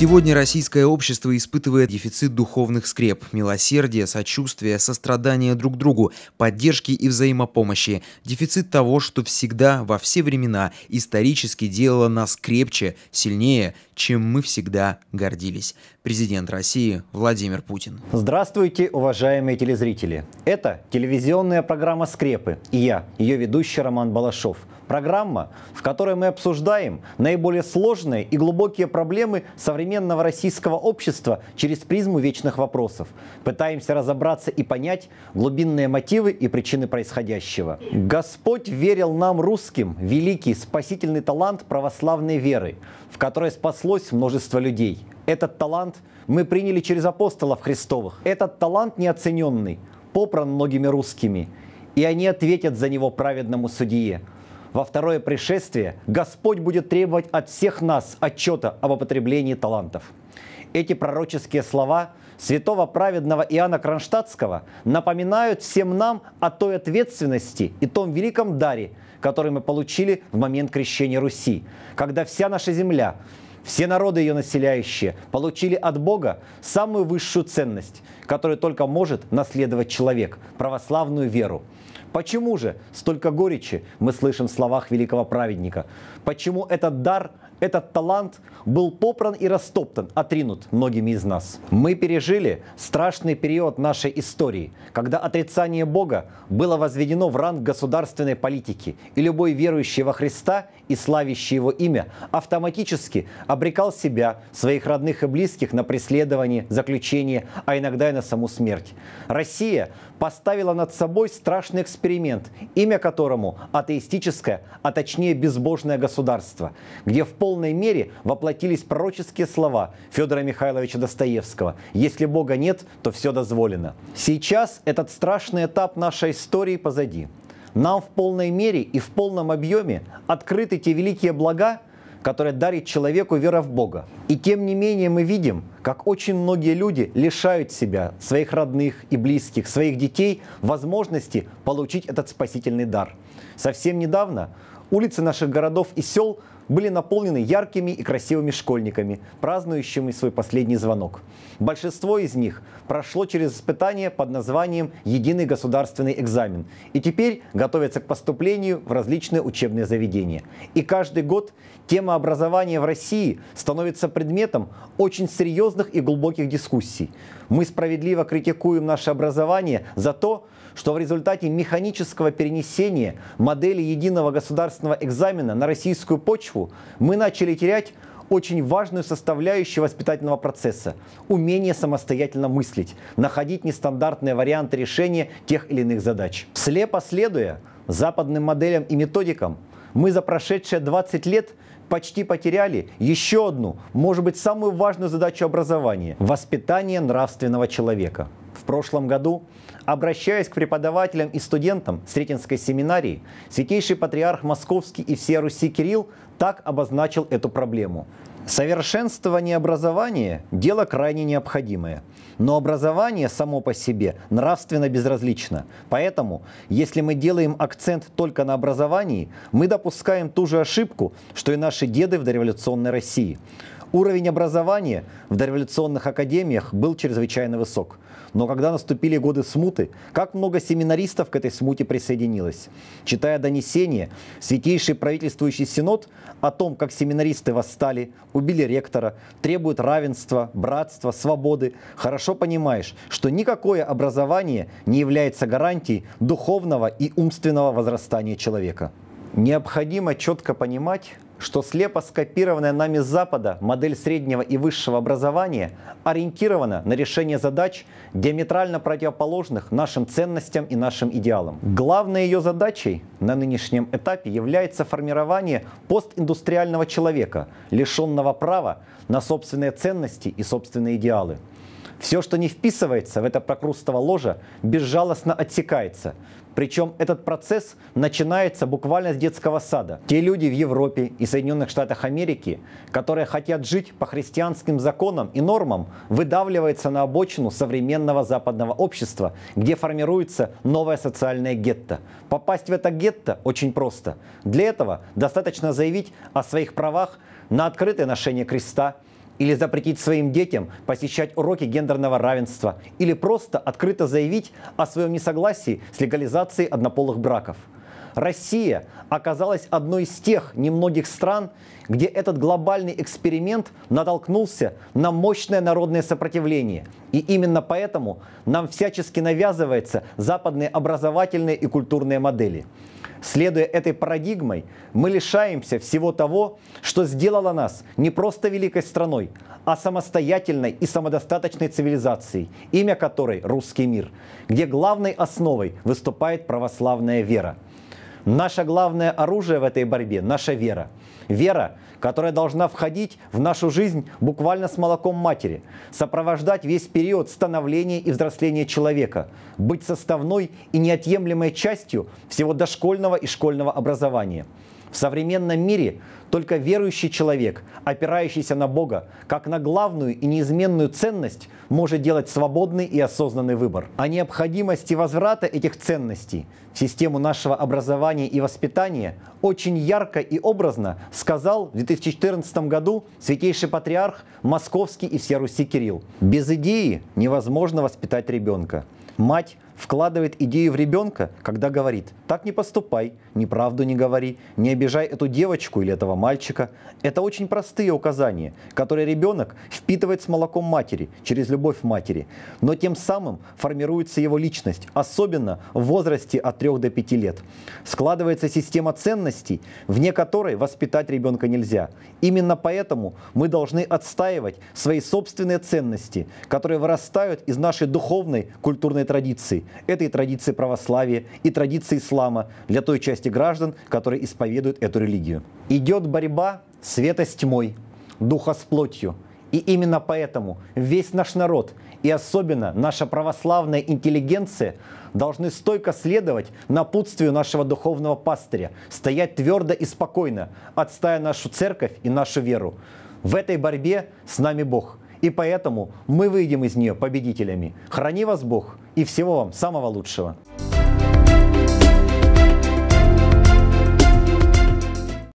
Сегодня российское общество испытывает дефицит духовных скреп, милосердия, сочувствия, сострадания друг другу, поддержки и взаимопомощи. Дефицит того, что всегда, во все времена, исторически делало нас крепче, сильнее, чем мы всегда гордились. Президент России Владимир Путин. Здравствуйте, уважаемые телезрители. Это телевизионная программа «Скрепы» и я, ее ведущий Роман Балашов – Программа, в которой мы обсуждаем наиболее сложные и глубокие проблемы современного российского общества через призму вечных вопросов. Пытаемся разобраться и понять глубинные мотивы и причины происходящего. Господь верил нам, русским, великий спасительный талант православной веры, в которой спаслось множество людей. Этот талант мы приняли через апостолов Христовых. Этот талант неоцененный, попран многими русскими, и они ответят за него праведному судье – во второе пришествие Господь будет требовать от всех нас отчета об употреблении талантов. Эти пророческие слова святого праведного Иоанна Кронштадтского напоминают всем нам о той ответственности и том великом даре, который мы получили в момент крещения Руси, когда вся наша земля, все народы ее населяющие получили от Бога самую высшую ценность, которую только может наследовать человек – православную веру. Почему же столько горечи мы слышим в словах великого праведника? Почему этот дар, этот талант был попран и растоптан, отринут многими из нас? Мы пережили страшный период нашей истории, когда отрицание Бога было возведено в ранг государственной политики, и любой верующий во Христа и славящий его имя автоматически обрекал себя, своих родных и близких на преследование, заключение, а иногда и на саму смерть. Россия поставила над собой страшный эксперимент эксперимент, имя которому атеистическое, а точнее безбожное государство, где в полной мере воплотились пророческие слова Федора Михайловича Достоевского «Если Бога нет, то все дозволено». Сейчас этот страшный этап нашей истории позади. Нам в полной мере и в полном объеме открыты те великие блага, которое дарит человеку вера в Бога. И тем не менее мы видим, как очень многие люди лишают себя, своих родных и близких, своих детей возможности получить этот спасительный дар. Совсем недавно улицы наших городов и сел были наполнены яркими и красивыми школьниками, празднующими свой последний звонок. Большинство из них прошло через испытание под названием «Единый государственный экзамен» и теперь готовятся к поступлению в различные учебные заведения. И каждый год тема образования в России становится предметом очень серьезных и глубоких дискуссий. Мы справедливо критикуем наше образование за то, что в результате механического перенесения модели единого государственного экзамена на российскую почву катастрофу. Мы начали терять очень важную составляющую воспитательного процесса – умение самостоятельно мыслить, находить нестандартные варианты решения тех или иных задач. Слепо следуя западным моделям и методикам, мы за прошедшие 20 лет почти потеряли еще одну, может быть, самую важную задачу образования – воспитание нравственного человека прошлом году, обращаясь к преподавателям и студентам Сретенской семинарии, святейший патриарх Московский и всея Руси Кирилл так обозначил эту проблему. Совершенствование образования – дело крайне необходимое. Но образование само по себе нравственно безразлично. Поэтому, если мы делаем акцент только на образовании, мы допускаем ту же ошибку, что и наши деды в дореволюционной России – Уровень образования в дореволюционных академиях был чрезвычайно высок. Но когда наступили годы смуты, как много семинаристов к этой смуте присоединилось. Читая донесение, Святейший правительствующий синод о том, как семинаристы восстали, убили ректора, требуют равенства, братства, свободы, хорошо понимаешь, что никакое образование не является гарантией духовного и умственного возрастания человека. Необходимо четко понимать, что слепо скопированная нами с Запада модель среднего и высшего образования ориентирована на решение задач, диаметрально противоположных нашим ценностям и нашим идеалам. Главной ее задачей на нынешнем этапе является формирование постиндустриального человека, лишенного права на собственные ценности и собственные идеалы. Все, что не вписывается в это прокрустово ложе, безжалостно отсекается – причем этот процесс начинается буквально с детского сада. Те люди в Европе и Соединенных Штатах Америки, которые хотят жить по христианским законам и нормам, выдавливаются на обочину современного западного общества, где формируется новое социальное гетто. Попасть в это гетто очень просто. Для этого достаточно заявить о своих правах на открытое ношение креста, или запретить своим детям посещать уроки гендерного равенства, или просто открыто заявить о своем несогласии с легализацией однополых браков – Россия оказалась одной из тех немногих стран, где этот глобальный эксперимент натолкнулся на мощное народное сопротивление. И именно поэтому нам всячески навязываются западные образовательные и культурные модели. Следуя этой парадигмой, мы лишаемся всего того, что сделало нас не просто великой страной, а самостоятельной и самодостаточной цивилизацией, имя которой – русский мир, где главной основой выступает православная вера – Наше главное оружие в этой борьбе – наша вера. Вера, которая должна входить в нашу жизнь буквально с молоком матери, сопровождать весь период становления и взросления человека, быть составной и неотъемлемой частью всего дошкольного и школьного образования – в современном мире только верующий человек, опирающийся на Бога, как на главную и неизменную ценность, может делать свободный и осознанный выбор. О необходимости возврата этих ценностей в систему нашего образования и воспитания очень ярко и образно сказал в 2014 году святейший патриарх Московский и всея Руси Кирилл. Без идеи невозможно воспитать ребенка. Мать вкладывает идею в ребенка, когда говорит «так не поступай, неправду не говори, не обижай эту девочку или этого мальчика». Это очень простые указания, которые ребенок впитывает с молоком матери, через любовь матери. Но тем самым формируется его личность, особенно в возрасте от 3 до 5 лет. Складывается система ценностей, вне которой воспитать ребенка нельзя. Именно поэтому мы должны отстаивать свои собственные ценности, которые вырастают из нашей духовной культурной традиции, этой традиции православия, и традиции ислама для той части граждан, которые исповедуют эту религию. Идет борьба света с тьмой, духа с плотью. И именно поэтому весь наш народ и особенно наша православная интеллигенция должны стойко следовать напутствию нашего духовного пастыря, стоять твердо и спокойно, отстая нашу церковь и нашу веру. В этой борьбе с нами Бог. И поэтому мы выйдем из нее победителями. Храни вас Бог! и всего вам самого лучшего.